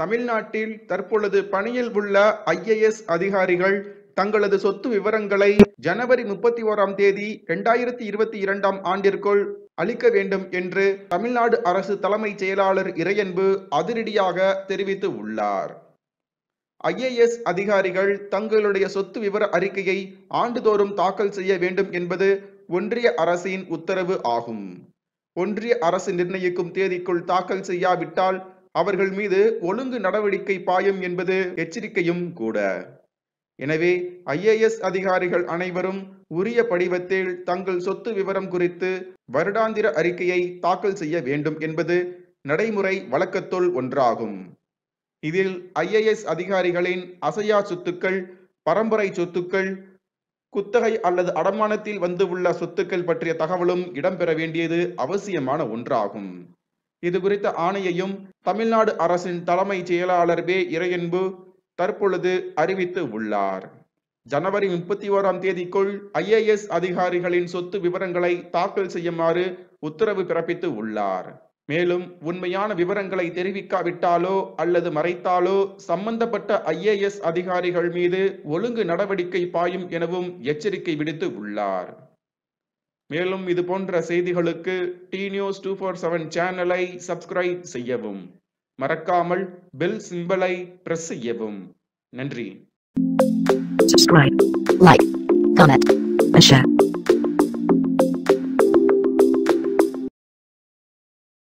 தமிழ்நாட்டில் தற்பொழுது பணியில் உள்ள ஐஏஎஸ் அதிகாரிகள் தங்களது சொத்து விவரங்களை ஜனவரி முப்பத்தி ஓராம் தேதி இரண்டாயிரத்தி இருபத்தி இரண்டாம் ஆண்டிற்குள் அளிக்க வேண்டும் என்று தமிழ்நாடு அரசு தலைமைச் செயலாளர் இறையன்பு அதிரடியாக தெரிவித்து உள்ளார் ஐஏஎஸ் அதிகாரிகள் தங்களுடைய சொத்து விவர அறிக்கையை ஆண்டுதோறும் தாக்கல் செய்ய வேண்டும் என்பது ஒன்றிய அரசின் உத்தரவு ஆகும் ஒன்றிய அரசு நிர்ணயிக்கும் தேதிக்குள் தாக்கல் செய்யாவிட்டால் அவர்கள் மீது ஒழுங்கு நடவடிக்கை பாயும் என்பது எச்சரிக்கையும் கூட எனவே ஐஏஎஸ் அதிகாரிகள் அனைவரும் உரிய படிவத்தில் தங்கள் சொத்து விவரம் குறித்து வருடாந்திர அறிக்கையை தாக்கல் செய்ய வேண்டும் என்பது நடைமுறை வழக்கத்துள் ஒன்றாகும் இதில் ஐஏஎஸ் அதிகாரிகளின் அசையா சொத்துக்கள் பரம்பரை சொத்துக்கள் குத்தகை அல்லது அடமானத்தில் வந்து உள்ள சொத்துக்கள் பற்றிய தகவலும் இடம்பெற வேண்டியது அவசியமான ஒன்றாகும் இது குறித்த ஆணையையும் தமிழ்நாடு அரசின் தலைமைச் செயலாளர் பே இறையன்பு தற்பொழுது அறிவித்து உள்ளார் ஜனவரி முப்பத்தி ஓராம் தேதிக்குள் ஐஏஎஸ் அதிகாரிகளின் சொத்து விவரங்களை தாக்கல் செய்யுமாறு உத்தரவு பிறப்பித்து உள்ளார் மேலும் உண்மையான விவரங்களை தெரிவிக்காவிட்டாலோ அல்லது மறைத்தாலோ சம்பந்தப்பட்ட ஐஏஎஸ் அதிகாரிகள் மீது ஒழுங்கு நடவடிக்கை பாயும் எனவும் எச்சரிக்கை விடுத்து உள்ளார் மேலும் இது போன்ற செய்திகளுக்கு T news two four seven சேனலை சப்ஸ்கிரைப் செய்யவும் மறக்காமல் பெல் சிம்பலை பிரஸ் செய்யவும் நன்றி Subscribe, like, comment, and share.